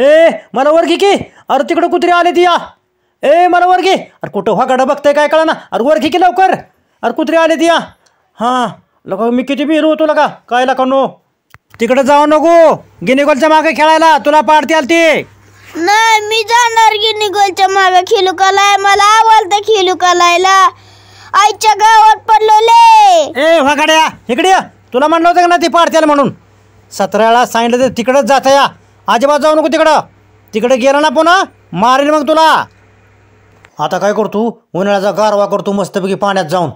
ए मला वर्गी की अरे तिकडं कुत्री आले ती या ए मला वर्गी अरे कुठं हा बघतंय काय कळा ना अरे वर्गी की लवकर अरे कुत्रे आले ती या हां लका मी किती बी होतो लका काय लका नो तिकडे जाऊ नको गिनीगोलच्या मागे खेळायला तुला पाडते आल ते नाही मी जाणार गिनीगोलच्या मागे खेळू कलाय मला आवडतं खेळू कलायला आईच्या गावात पडलेले ए वाकड्या इकडे तुला म्हणलं होतं का ना ती पाडते आल म्हणून सतराला सांगितलं तर तिकडंच जाता या अजिबात जाऊ नको तिकडं तिकडे गेला ना पुन्हा मारेल मग तुला आता काय करतो उन्हाळ्याचा गारवा करतो मस्तपैकी पाण्यात जाऊन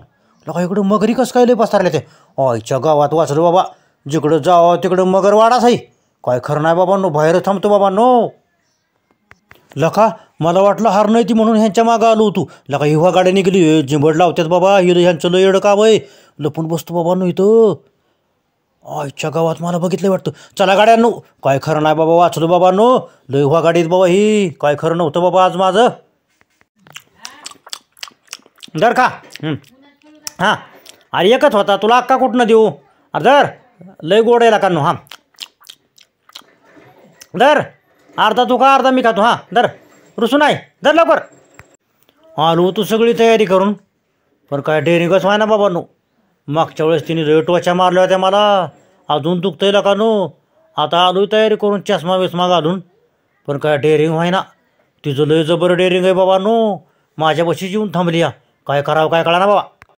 लोका इकडं मगरी कसं काय लय पसरले ते आईच्या गावात वाचलो बाबा जिकडं जावं तिकडं मगर वाडा आहे काय खरं नाही बाबांनो बाहेर थांबतो बाबांनो लखा मला वाटलं हार नाही ती म्हणून ह्यांच्या मागं आलो होतो लका हिवा गाड्या निघली झिंबड लावतात बाबा हिरो ह्यांचं लय येडं का आहे लपून बसतो बाबांनो इथं आयच्या गावात मला बघितलं वाटतं चला गाड्यांनो काय खरं नाही बाबा वाचलो बाबांनो लय व्हा गाडीत बाबा ही काय खरं नव्हतं बाबा आज माझं दर खा हां अरे एकच होता तुला अक्का कुठनं देऊ अरे दर लय गोड आहे का हा हां दर अर्धा तू का अर्धा मी खातो हां दर रुसू आहे दर लवकर आलो तू सगळी तयारी करून पण काय डेअरिंगच व्हाय ना बाबांनो मागच्या वेळेस तिने रेटवाच्या मारल्या होत्या मला अजून दुखतंय का नो आता आलोय तयारी करून चष्मा विस्मा घालून पण काय डेअरिंग व्हायना तिचं लय जबर डेअरिंग आहे बाबा नो माझ्यापाशी येऊन थांबली काय करावं काय कळा ना बाबा